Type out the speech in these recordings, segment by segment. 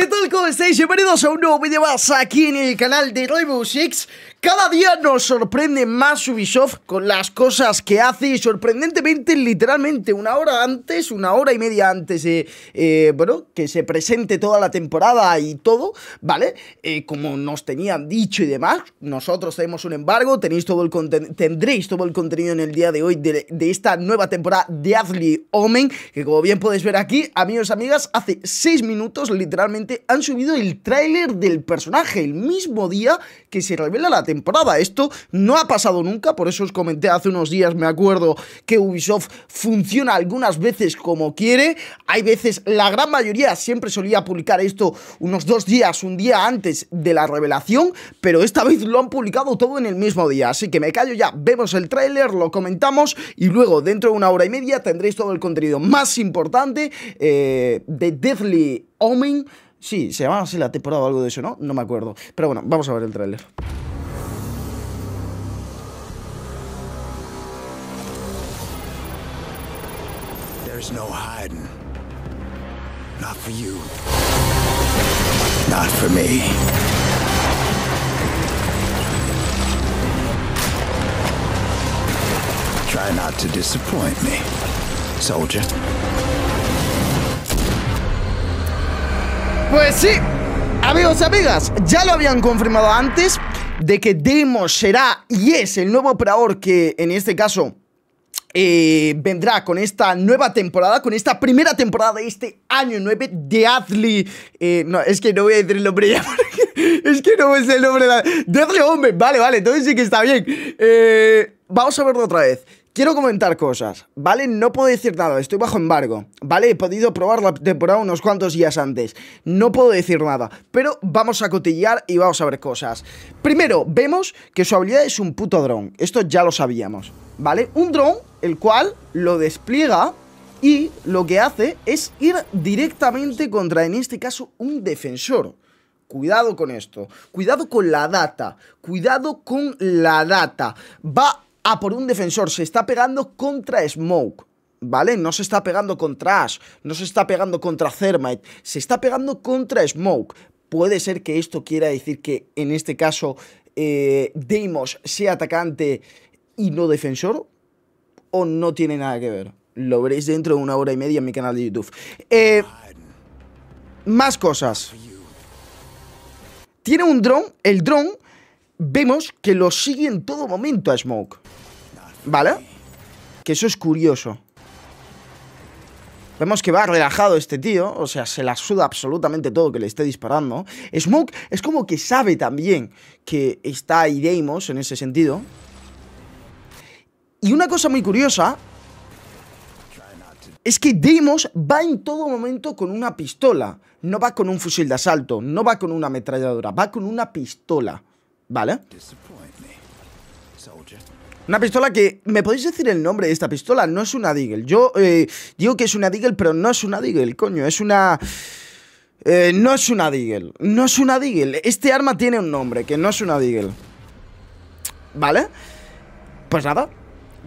けた ¿Cómo estáis? Bienvenidos a un nuevo vídeo más aquí en el canal de Rainbow Six Cada día nos sorprende más Ubisoft con las cosas que hace Y sorprendentemente, literalmente una hora antes, una hora y media antes de, eh, bueno, que se presente toda la temporada y todo, ¿vale? Eh, como nos tenían dicho y demás, nosotros tenemos un embargo Tenéis todo el Tendréis todo el contenido en el día de hoy de, esta nueva temporada de Athlete Omen Que como bien podéis ver aquí, amigos y amigas, hace 6 minutos literalmente han subido el tráiler del personaje el mismo día que se revela la temporada. Esto no ha pasado nunca, por eso os comenté hace unos días, me acuerdo, que Ubisoft funciona algunas veces como quiere. Hay veces, la gran mayoría siempre solía publicar esto unos dos días, un día antes de la revelación, pero esta vez lo han publicado todo en el mismo día. Así que me callo ya, vemos el tráiler, lo comentamos y luego dentro de una hora y media tendréis todo el contenido más importante eh, de Deathly Omen Sí, se llamaba así la temporada o algo de eso, ¿no? No me acuerdo. Pero bueno, vamos a ver el tráiler. There's no hiding. Not for you. Not for me. Try not to disappoint me, soldier. Pues sí, amigos y amigas, ya lo habían confirmado antes de que Demo será y es el nuevo operador que en este caso eh, vendrá con esta nueva temporada, con esta primera temporada de este año 9 de Adley, eh, no, es que no voy a decir el nombre ya porque es que no es el nombre de Adley Hombre. Vale, vale, entonces sí que está bien. Eh, vamos a verlo otra vez. Quiero comentar cosas, ¿vale? No puedo decir nada, estoy bajo embargo, ¿vale? He podido probar la temporada unos cuantos días antes, no puedo decir nada, pero vamos a cotillear y vamos a ver cosas. Primero, vemos que su habilidad es un puto dron, esto ya lo sabíamos, ¿vale? Un dron, el cual lo despliega y lo que hace es ir directamente contra, en este caso, un defensor. Cuidado con esto, cuidado con la data, cuidado con la data. Va Ah, por un defensor. Se está pegando contra Smoke. ¿Vale? No se está pegando contra Ash, no se está pegando contra Thermite, se está pegando contra Smoke. Puede ser que esto quiera decir que en este caso eh, Deimos sea atacante y no defensor, o no tiene nada que ver. Lo veréis dentro de una hora y media en mi canal de YouTube. Eh, más cosas. Tiene un dron, el dron vemos que lo sigue en todo momento a Smoke. ¿Vale? Que eso es curioso. Vemos que va relajado este tío, o sea, se la suda absolutamente todo que le esté disparando. Smoke es como que sabe también que está ahí Deimos en ese sentido. Y una cosa muy curiosa es que Deimos va en todo momento con una pistola. No va con un fusil de asalto, no va con una ametralladora, va con una pistola. Vale. Una pistola que... ¿Me podéis decir el nombre de esta pistola? No es una Deagle. Yo eh, digo que es una Deagle, pero no es una Deagle, coño. Es una... Eh, no es una Deagle. No es una Deagle. Este arma tiene un nombre, que no es una Deagle. ¿Vale? Pues nada.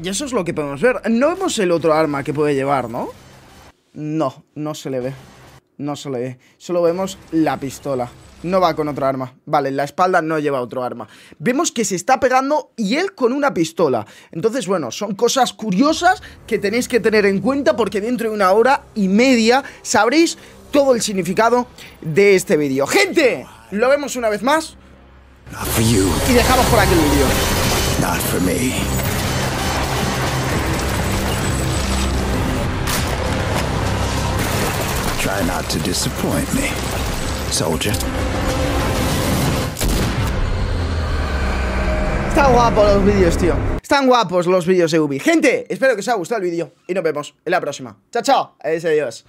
Y eso es lo que podemos ver. No vemos el otro arma que puede llevar, ¿no? No, no se le ve. No se le ve. Solo vemos la pistola. No va con otra arma. Vale, la espalda no lleva otro arma. Vemos que se está pegando y él con una pistola. Entonces, bueno, son cosas curiosas que tenéis que tener en cuenta porque dentro de una hora y media sabréis todo el significado de este vídeo. ¡Gente! Lo vemos una vez más. Y dejamos por aquí el vídeo. Try not to están guapos los vídeos, tío. Están guapos los vídeos de Ubi. Gente, espero que os haya gustado el vídeo y nos vemos en la próxima. Chao, chao. adiós.